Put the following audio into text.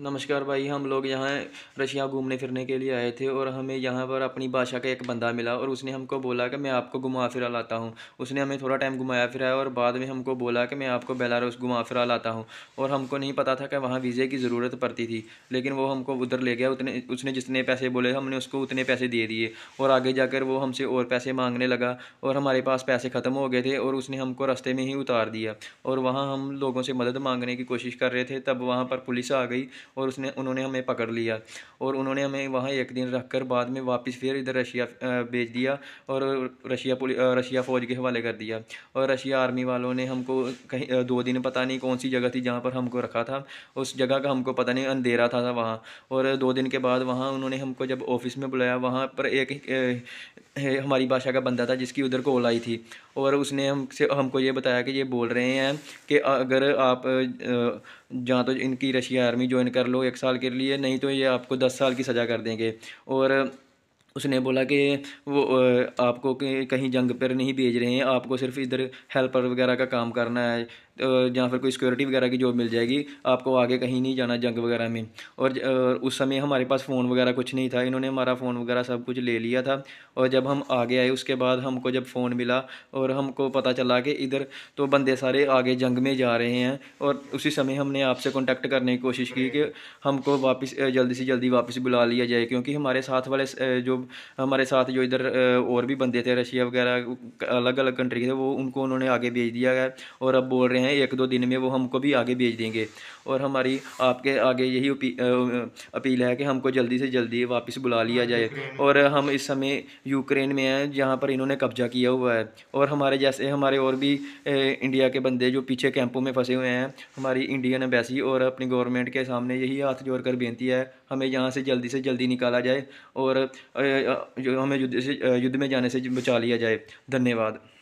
नमस्कार भाई हम लोग यहाँ रशिया घूमने फिरने के लिए आए थे और हमें यहाँ पर अपनी भाषा का एक बंदा मिला और उसने हमको बोला कि मैं आपको घुमा फिरा लाता हूँ उसने हमें थोड़ा टाइम घुमाया फिराया और बाद में हमको बोला कि मैं आपको बेलारूस घुमा फिरा लाता हूँ और हमको नहीं पता था कि वहाँ वीज़े की ज़रूरत पड़ती थी लेकिन वो हमको उधर ले गया उतने उसने जितने पैसे बोले हमने उसको उतने पैसे दे दिए और आगे जाकर वो हमसे और पैसे मांगने लगा और हमारे पास पैसे ख़त्म हो गए थे और उसने हमको रास्ते में ही उतार दिया और वहाँ हम लोगों से मदद मांगने की कोशिश कर रहे थे तब वहाँ पर पुलिस आ गई और उसने उन्होंने हमें पकड़ लिया और उन्होंने हमें वहाँ एक दिन रख कर बाद में वापस फिर इधर रशिया भेज दिया और रशिया रशिया फ़ौज के हवाले कर दिया और रशिया आर्मी वालों ने हमको कहीं दो दिन पता नहीं कौन सी जगह थी जहाँ पर हमको रखा था उस जगह का हमको पता नहीं अंधेरा था, था वहाँ और दो दिन के बाद वहाँ उन्होंने हमको जब ऑफिस में बुलाया वहाँ पर एक हमारी भाषा का बंदा था जिसकी उधर कॉल आई थी और उसने हमसे हमको ये बताया कि ये बोल रहे हैं कि अगर आप जहाँ तो इनकी रशिया आर्मी ज्वाइन कर लो एक साल के लिए नहीं तो ये आपको दस साल की सज़ा कर देंगे और उसने बोला कि वो आपको कहीं जंग पर नहीं भेज रहे हैं आपको सिर्फ इधर हेल्पर वगैरह का काम करना है या फिर कोई सिक्योरिटी वगैरह की जॉब मिल जाएगी आपको आगे कहीं नहीं जाना जंग वगैरह में और उस समय हमारे पास फ़ोन वगैरह कुछ नहीं था इन्होंने हमारा फ़ोन वगैरह सब कुछ ले लिया था और जब हम आगे आए उसके बाद हमको जब फ़ोन मिला और हमको पता चला कि इधर तो बंदे सारे आगे जंग में जा रहे हैं और उसी समय हमने आपसे कॉन्टैक्ट करने की कोशिश की कि हमको वापस जल्दी से जल्दी वापस बुला लिया जाए क्योंकि हमारे साथ वाले जो हमारे साथ जो इधर और भी बंदे थे रशिया वगैरह अलग अलग कंट्री के थे वो उनको उन्होंने आगे भेज दिया गया और अब बोल रहे हैं हैं एक दो दिन में वो हमको भी आगे भेज देंगे और हमारी आपके आगे यही अपील है कि हमको जल्दी से जल्दी वापस बुला लिया हाँ, जाए और हम इस समय यूक्रेन में हैं जहाँ पर इन्होंने कब्जा किया हुआ है और हमारे जैसे हमारे और भी इंडिया के बंदे जो पीछे कैंपों में फंसे हुए हैं हमारी इंडियन एम्बेसी और अपनी गवर्नमेंट के सामने यही हाथ जोड़ कर बेनती है हमें यहाँ से जल्दी से जल्दी निकाला जाए और जो हमें युद्ध से युद्ध में जाने से बचा लिया जाए धन्यवाद